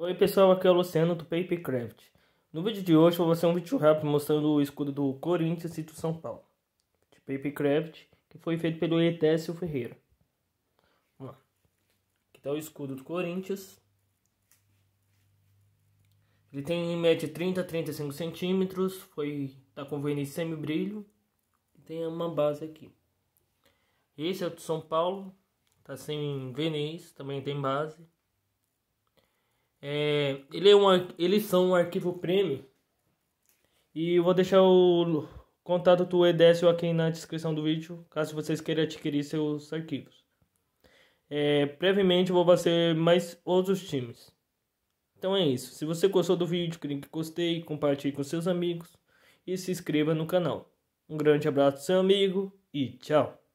Oi pessoal, aqui é o Luciano do Papercraft. No vídeo de hoje vou fazer um vídeo rápido mostrando o escudo do Corinthians e do São Paulo. De Papercraft, que foi feito pelo Etécio Ferreira. Vamos lá. Aqui está o escudo do Corinthians. Ele tem em média 30 a 35 centímetros, foi, tá com verniz semi-brilho. Tem uma base aqui. Esse é o do São Paulo, tá sem verniz, também tem base. É, ele é um, eles são um arquivo premium. E eu vou deixar o contato do Edécio aqui na descrição do vídeo, caso vocês queiram adquirir seus arquivos. É, brevemente vou fazer mais outros times. Então é isso. Se você gostou do vídeo, clique em gostei, compartilhe com seus amigos e se inscreva no canal. Um grande abraço, seu amigo, e tchau!